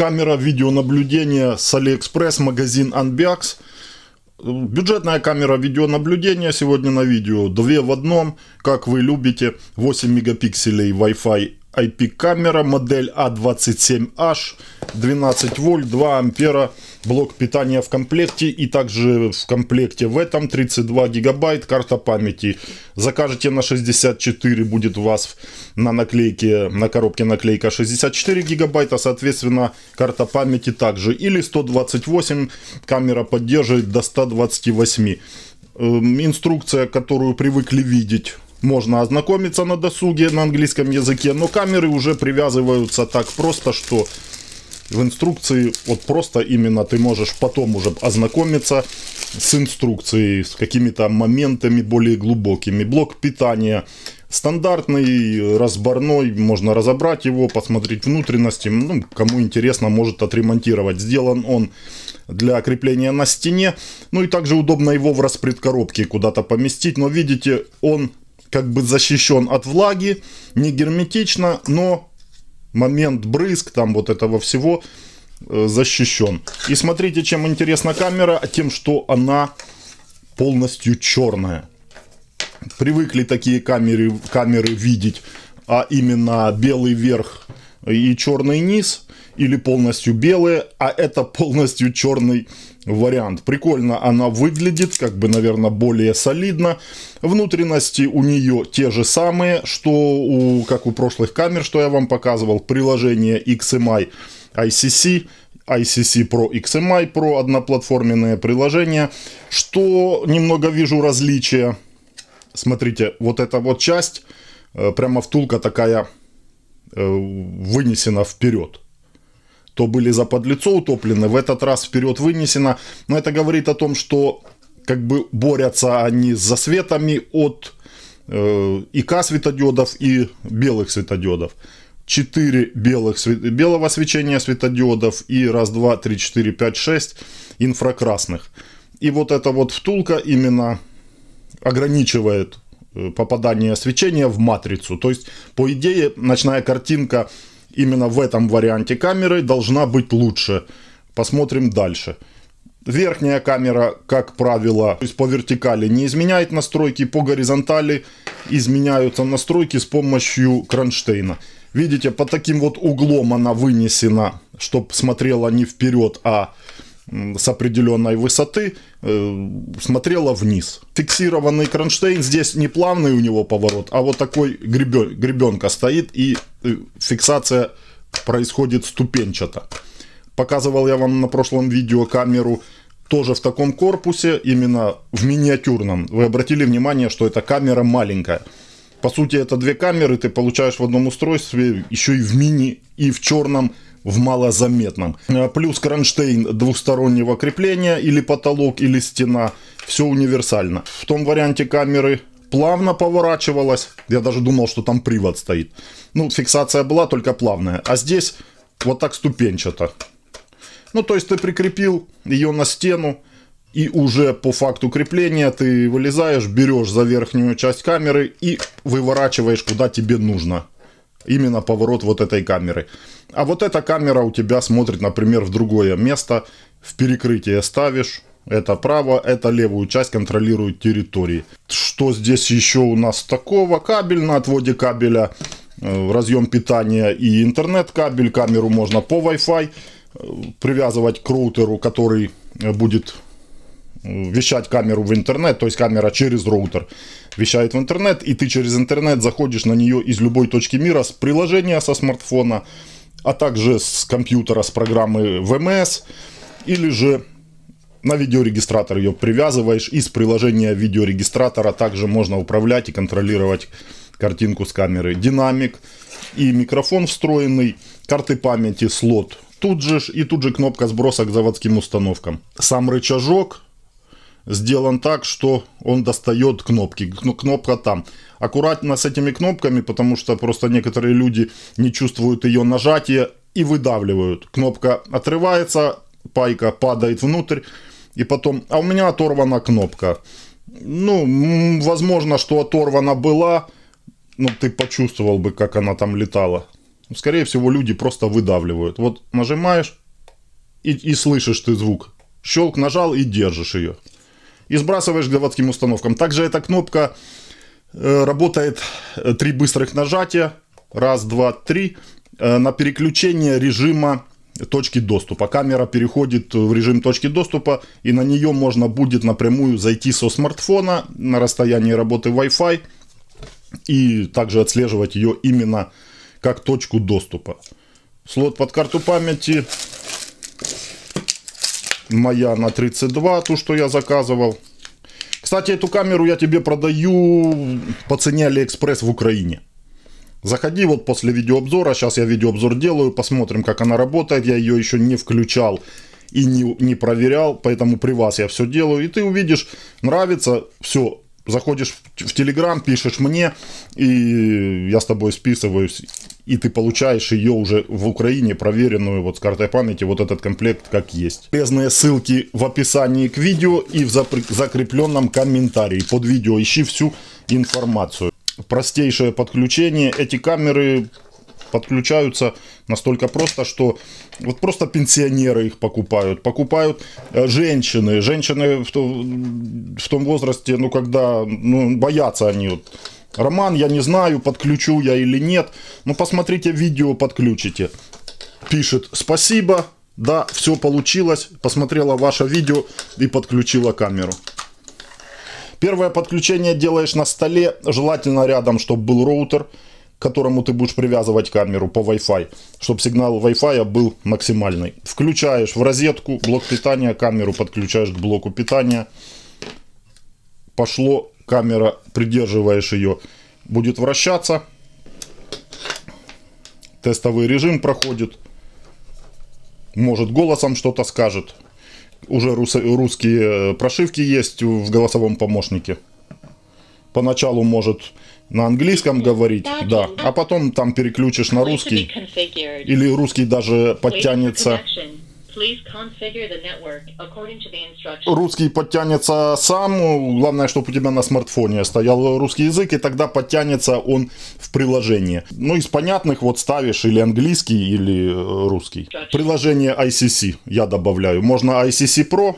камера видеонаблюдения с AliExpress, магазин Unbox. Бюджетная камера видеонаблюдения сегодня на видео. Две в одном, как вы любите. 8 мегапикселей Wi-Fi IP-камера, модель A27H, а 12 вольт, 2 ампера, блок питания в комплекте и также в комплекте в этом 32 гигабайт карта памяти. Закажете на 64, будет у вас на наклейке, на коробке наклейка 64 гигабайта, соответственно карта памяти также. Или 128, камера поддерживает до 128. Эм, инструкция, которую привыкли видеть можно ознакомиться на досуге на английском языке, но камеры уже привязываются так просто, что в инструкции вот просто именно ты можешь потом уже ознакомиться с инструкцией, с какими-то моментами более глубокими. Блок питания стандартный, разборной, можно разобрать его, посмотреть внутренности. Ну, кому интересно, может отремонтировать. Сделан он для крепления на стене. Ну и также удобно его в распредкоробке куда-то поместить. Но видите, он как бы защищен от влаги, не герметично, но момент брызг, там вот этого всего э, защищен. И смотрите, чем интересна камера, а тем, что она полностью черная. Привыкли такие камеры, камеры видеть, а именно белый верх и черный низ, или полностью белые, а это полностью черный вариант. Прикольно она выглядит, как бы, наверное, более солидно. Внутренности у нее те же самые, что у, как у прошлых камер, что я вам показывал. Приложение XMI ICC, ICC Pro XMI Pro, одноплатформенное приложение. Что немного вижу различия. Смотрите, вот эта вот часть, э, прямо втулка такая э, вынесена вперед то были за подлицо утоплены, в этот раз вперед вынесено. Но это говорит о том, что как бы борются они за светами от э, ИК светодиодов и белых светодиодов. 4 белых, белого свечения светодиодов и раз, два, три, четыре, пять, шесть инфракрасных. И вот эта вот втулка именно ограничивает э, попадание свечения в матрицу. То есть, по идее, ночная картинка именно в этом варианте камеры должна быть лучше. Посмотрим дальше. Верхняя камера, как правило, то есть по вертикали не изменяет настройки, по горизонтали изменяются настройки с помощью кронштейна. Видите, по таким вот углом она вынесена, чтобы смотрела не вперед, а с определенной высоты э, смотрела вниз. Фиксированный кронштейн, здесь не плавный у него поворот, а вот такой гребен, гребенка стоит и э, фиксация происходит ступенчато. Показывал я вам на прошлом видео камеру тоже в таком корпусе, именно в миниатюрном. Вы обратили внимание, что эта камера маленькая. По сути, это две камеры, ты получаешь в одном устройстве, еще и в мини, и в черном в малозаметном. Э, плюс кронштейн двухстороннего крепления или потолок, или стена. Все универсально. В том варианте камеры плавно поворачивалась. Я даже думал, что там привод стоит. Ну, фиксация была только плавная. А здесь вот так ступенчато. Ну, то есть ты прикрепил ее на стену. И уже по факту крепления ты вылезаешь, берешь за верхнюю часть камеры и выворачиваешь куда тебе нужно именно поворот вот этой камеры. А вот эта камера у тебя смотрит, например, в другое место, в перекрытие ставишь, это право, это левую часть контролирует территории. Что здесь еще у нас такого? Кабель на отводе кабеля, э, разъем питания и интернет-кабель. Камеру можно по Wi-Fi э, привязывать к роутеру, который будет вещать камеру в интернет, то есть камера через роутер вещает в интернет, и ты через интернет заходишь на нее из любой точки мира с приложения со смартфона, а также с компьютера, с программы ВМС, или же на видеорегистратор ее привязываешь, из приложения видеорегистратора также можно управлять и контролировать картинку с камеры. Динамик и микрофон встроенный, карты памяти, слот тут же и тут же кнопка сброса к заводским установкам. Сам рычажок сделан так, что он достает кнопки. Ну, кнопка там. Аккуратно с этими кнопками, потому что просто некоторые люди не чувствуют ее нажатия и выдавливают. Кнопка отрывается, пайка падает внутрь. И потом, а у меня оторвана кнопка. Ну, возможно, что оторвана была, но ты почувствовал бы, как она там летала. Скорее всего, люди просто выдавливают. Вот нажимаешь и, и слышишь ты звук. Щелк нажал и держишь ее и сбрасываешь к заводским установкам. Также эта кнопка э, работает э, три быстрых нажатия. Раз, два, три. Э, на переключение режима точки доступа. Камера переходит в режим точки доступа, и на нее можно будет напрямую зайти со смартфона на расстоянии работы Wi-Fi и также отслеживать ее именно как точку доступа. Слот под карту памяти моя на 32, ту, что я заказывал. Кстати, эту камеру я тебе продаю по цене Алиэкспресс в Украине. Заходи вот после видеообзора, сейчас я видеообзор делаю, посмотрим, как она работает. Я ее еще не включал и не, не проверял, поэтому при вас я все делаю. И ты увидишь, нравится, все, заходишь в Телеграм, пишешь мне, и я с тобой списываюсь и ты получаешь ее уже в Украине проверенную вот с картой памяти, вот этот комплект как есть. Полезные ссылки в описании к видео и в закрепленном комментарии под видео. Ищи всю информацию. Простейшее подключение. Эти камеры подключаются настолько просто, что вот просто пенсионеры их покупают. Покупают э, женщины. Женщины в, том возрасте, ну когда, ну боятся они вот Роман, я не знаю, подключу я или нет. Ну, посмотрите видео, подключите. Пишет, спасибо, да, все получилось. Посмотрела ваше видео и подключила камеру. Первое подключение делаешь на столе, желательно рядом, чтобы был роутер, к которому ты будешь привязывать камеру по Wi-Fi, чтобы сигнал Wi-Fi был максимальный. Включаешь в розетку блок питания, камеру подключаешь к блоку питания. Пошло камера, придерживаешь ее, будет вращаться. Тестовый режим проходит. Может голосом что-то скажет. Уже русские э, прошивки есть в голосовом помощнике. Поначалу может на английском говорить, да, а потом там переключишь на русский. Или русский даже подтянется Русский подтянется сам, ну, главное, чтобы у тебя на смартфоне стоял русский язык, и тогда подтянется он в приложении. Ну, из понятных вот ставишь или английский, или э, русский. Приложение ICC я добавляю. Можно ICC Pro,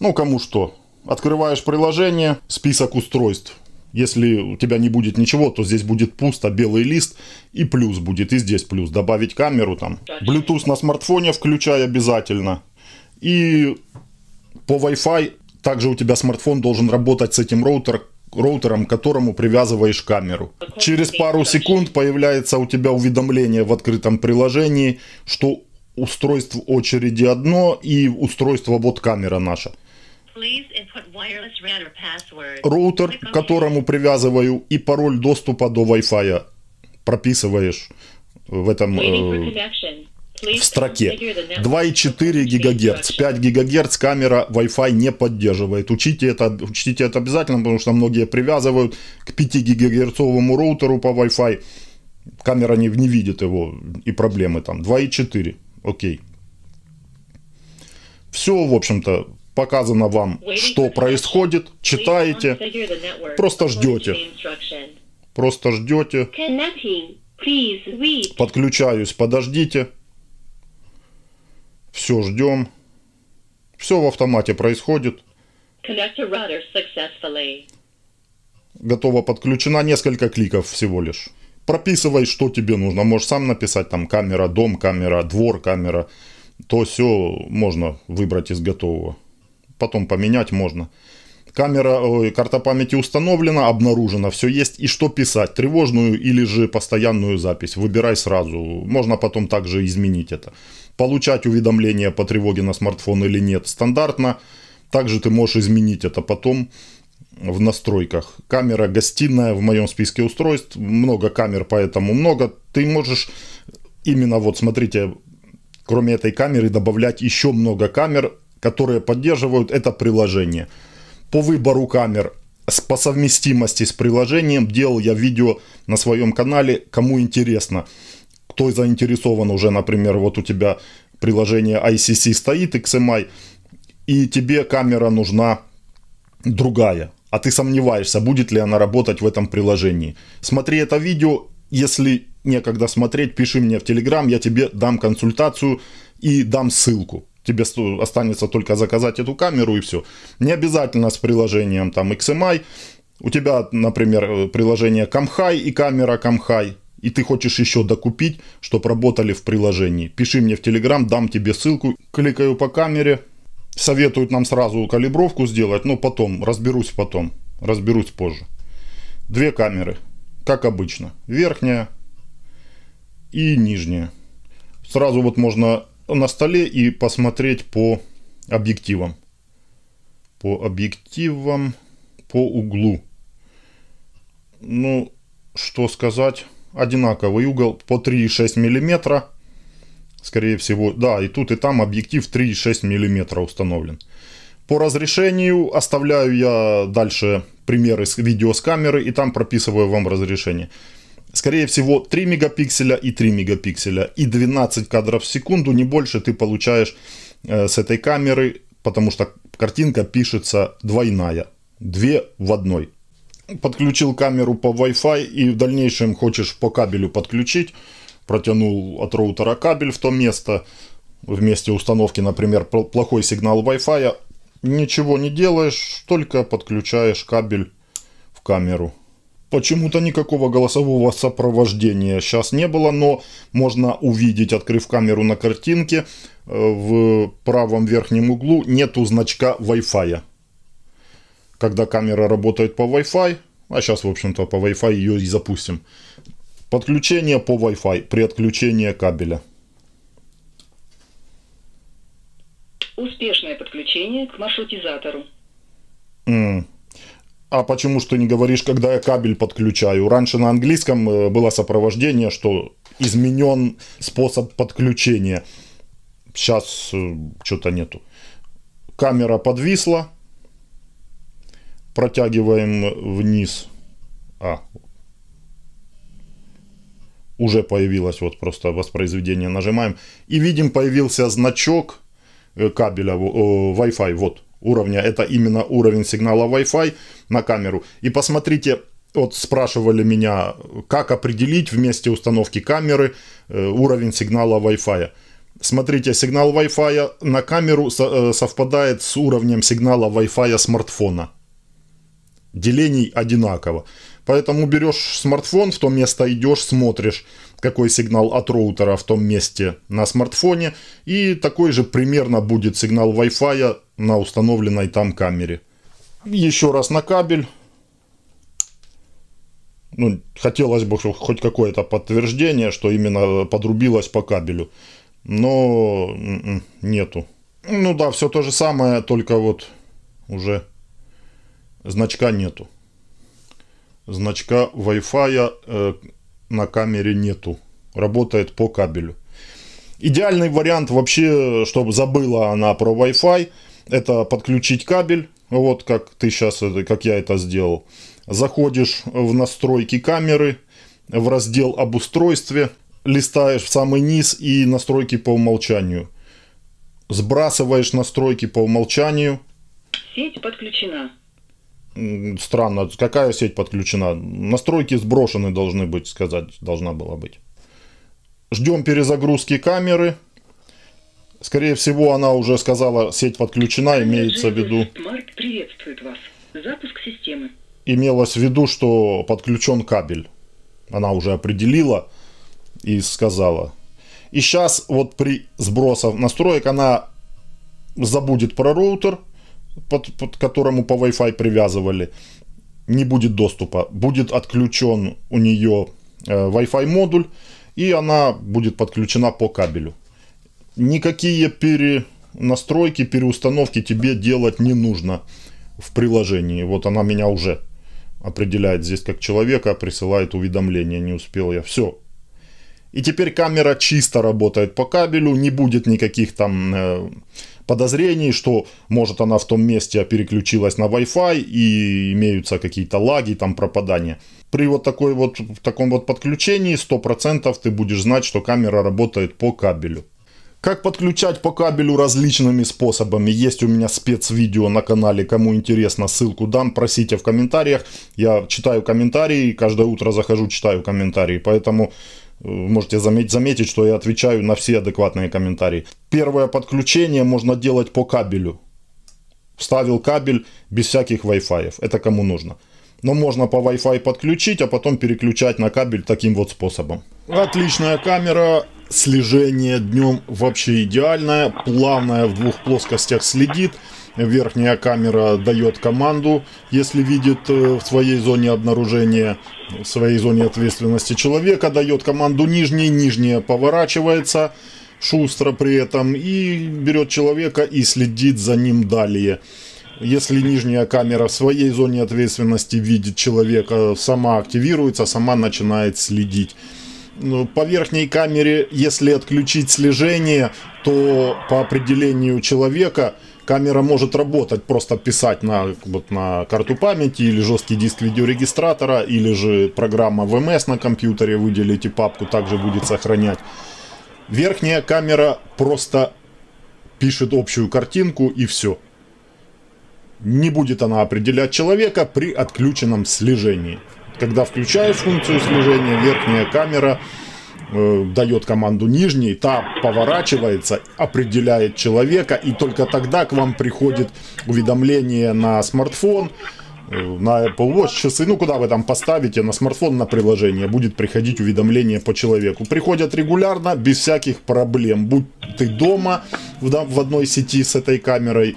ну, кому что. Открываешь приложение, список устройств, если у тебя не будет ничего, то здесь будет пусто, белый лист и плюс будет, и здесь плюс. Добавить камеру там. Bluetooth на смартфоне включай обязательно. И по Wi-Fi также у тебя смартфон должен работать с этим роутер, роутером, к которому привязываешь камеру. Через пару секунд появляется у тебя уведомление в открытом приложении, что устройство очереди одно и устройство вот камера наша. Роутер, к которому привязываю и пароль доступа до Wi-Fi прописываешь в этом э, в строке. 2,4 ГГц, 5 ГГц камера Wi-Fi не поддерживает. Учите это, учтите это обязательно, потому что многие привязывают к 5 ГГц роутеру по Wi-Fi. Камера не, не видит его и проблемы там. 2,4, окей. Все, в общем-то, показано вам, что происходит, читаете, просто ждете. Просто ждете. Подключаюсь, подождите. Все ждем. Все в автомате происходит. Готово подключена несколько кликов всего лишь. Прописывай, что тебе нужно. Можешь сам написать там камера, дом, камера, двор, камера. То все можно выбрать из готового потом поменять можно. Камера, ой, карта памяти установлена, обнаружена, все есть. И что писать, тревожную или же постоянную запись? Выбирай сразу, можно потом также изменить это. Получать уведомления по тревоге на смартфон или нет стандартно. Также ты можешь изменить это потом в настройках. Камера гостиная в моем списке устройств. Много камер, поэтому много. Ты можешь именно вот, смотрите, кроме этой камеры добавлять еще много камер которые поддерживают это приложение. По выбору камер по совместимости с приложением делал я видео на своем канале, кому интересно. Кто заинтересован уже, например, вот у тебя приложение ICC стоит, XMI, и тебе камера нужна другая, а ты сомневаешься, будет ли она работать в этом приложении. Смотри это видео, если некогда смотреть, пиши мне в Telegram я тебе дам консультацию и дам ссылку тебе останется только заказать эту камеру и все. Не обязательно с приложением там XMI. У тебя, например, э, приложение Камхай и камера Камхай и ты хочешь еще докупить, чтобы работали в приложении, пиши мне в Телеграм, дам тебе ссылку, кликаю по камере, советуют нам сразу калибровку сделать, но потом, разберусь потом, разберусь позже. Две камеры, как обычно, верхняя и нижняя. Сразу вот можно на столе и посмотреть по объективам. По объективам, по углу. Ну, что сказать, одинаковый угол по 3,6 мм. Скорее всего, да, и тут и там объектив 3,6 мм установлен. По разрешению оставляю я дальше примеры с видео с камеры и там прописываю вам разрешение скорее всего, 3 мегапикселя и 3 мегапикселя. И 12 кадров в секунду, не больше ты получаешь э, с этой камеры, потому что картинка пишется двойная. Две в одной. Подключил камеру по Wi-Fi и в дальнейшем хочешь по кабелю подключить. Протянул от роутера кабель в то место. В месте установки, например, плохой сигнал Wi-Fi. Ничего не делаешь, только подключаешь кабель в камеру. Почему-то никакого голосового сопровождения сейчас не было, но можно увидеть, открыв камеру на картинке, э, в правом верхнем углу нету значка Wi-Fi. Когда камера работает по Wi-Fi, а сейчас, в общем-то, по Wi-Fi ее и запустим. Подключение по Wi-Fi при отключении кабеля. Успешное подключение к маршрутизатору. Mm. А почему что не говоришь, когда я кабель подключаю? Раньше на английском э, было сопровождение, что изменен способ подключения. Сейчас э, что-то нету. Камера подвисла. Протягиваем вниз. А, уже появилось вот просто воспроизведение. Нажимаем и видим появился значок э, кабеля Wi-Fi. Вот уровня. Это именно уровень сигнала Wi-Fi на камеру. И посмотрите, вот спрашивали меня, как определить в месте установки камеры э, уровень сигнала Wi-Fi. Смотрите, сигнал Wi-Fi на камеру э, совпадает с уровнем сигнала Wi-Fi смартфона. Делений одинаково. Поэтому берешь смартфон, в то место идешь, смотришь, какой сигнал от роутера в том месте на смартфоне. И такой же примерно будет сигнал Wi-Fi на установленной там камере. Еще раз на кабель. Ну, хотелось бы хоть какое-то подтверждение, что именно э, подрубилось по кабелю. Но м-м, нету. Ну да, все то же самое, только вот уже значка нету. Значка Wi-Fi э, на камере нету. Работает по кабелю. Идеальный вариант вообще, чтобы забыла она про Wi-Fi – это подключить кабель, вот как ты сейчас, как я это сделал. Заходишь в настройки камеры, в раздел об устройстве, листаешь в самый низ и настройки по умолчанию. Сбрасываешь настройки по умолчанию. Сеть подключена. Странно, какая сеть подключена? Настройки сброшены должны быть, сказать, должна была быть. Ждем перезагрузки камеры. Скорее всего, она уже сказала, сеть подключена, имеется в виду... Марк приветствует вас. Запуск системы. Имелось в виду, что подключен кабель. Она уже определила и сказала. И сейчас вот при сбросах настроек она забудет про роутер, под, под которому по Wi-Fi привязывали. Не будет доступа. Будет отключен у нее э, Wi-Fi модуль. И она будет подключена по кабелю никакие перенастройки, переустановки тебе делать не нужно в приложении. Вот она меня уже определяет здесь как человека, присылает уведомление, не успел я. Все. И теперь камера чисто работает по кабелю, не будет никаких там э, подозрений, что может она в том месте переключилась на Wi-Fi и имеются какие-то лаги, там пропадания. При вот, такой вот в таком вот подключении 100% ты будешь знать, что камера работает по кабелю. Как подключать по кабелю различными способами. Есть у меня спецвидео на канале, кому интересно, ссылку дам, просите в комментариях. Я читаю комментарии, каждое утро захожу, читаю комментарии, поэтому э, можете заметить, заметить, что я отвечаю на все адекватные комментарии. Первое подключение можно делать по кабелю. Вставил кабель без всяких Wi-Fi, это кому нужно. Но можно по Wi-Fi подключить, а потом переключать на кабель таким вот способом. Отличная камера, слежение днем вообще идеальное, плавное в двух плоскостях следит. Верхняя камера дает команду, если видит э, в своей зоне обнаружения, в своей зоне ответственности человека, дает команду нижней, нижняя поворачивается шустро при этом и берет человека и следит за ним далее. Если нижняя камера в своей зоне ответственности видит человека, сама активируется, сама начинает следить. Ну, по верхней камере, если отключить слежение, то по определению человека камера может работать, просто писать на, вот, на карту памяти или жесткий диск видеорегистратора, или же программа ВМС на компьютере, выделите папку, также будет сохранять. Верхняя камера просто пишет общую картинку и все. Не будет она определять человека при отключенном слежении когда включаешь функцию слежения, верхняя камера э, дает команду нижней, та поворачивается, определяет человека, и только тогда к вам приходит уведомление на смартфон, э, на Apple Watch часы, ну куда вы там поставите, на смартфон, на приложение, будет приходить уведомление по человеку. Приходят регулярно, без всяких проблем. Будь ты дома в, в одной сети с этой камерой,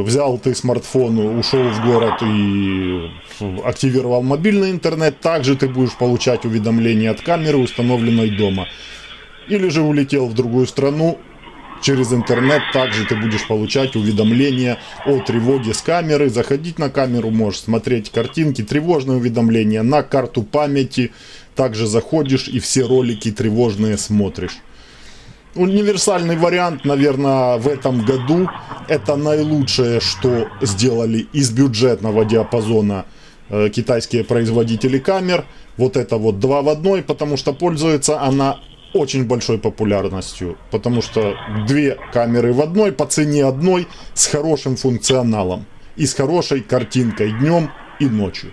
взял ты смартфон, ушел в город и активировал мобильный интернет, также ты будешь получать уведомления от камеры, установленной дома. Или же улетел в другую страну, через интернет также ты будешь получать уведомления о тревоге с камеры. Заходить на камеру можешь, смотреть картинки, тревожные уведомления на карту памяти. Также заходишь и все ролики тревожные смотришь универсальный вариант, наверное, в этом году. Это наилучшее, что сделали из бюджетного диапазона э, китайские производители камер. Вот это вот два в одной, потому что пользуется она очень большой популярностью, потому что две камеры в одной по цене одной с хорошим функционалом и с хорошей картинкой днем и ночью.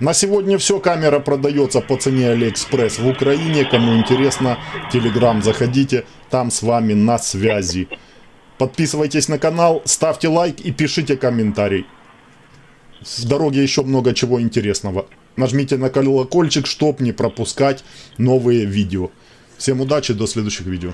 На сегодня все. Камера продается по цене Алиэкспресс в Украине. Кому интересно, Телеграм заходите. Там с вами на связи. Подписывайтесь на канал, ставьте лайк и пишите комментарий. В дороге еще много чего интересного. Нажмите на колокольчик, чтобы не пропускать новые видео. Всем удачи, до следующих видео.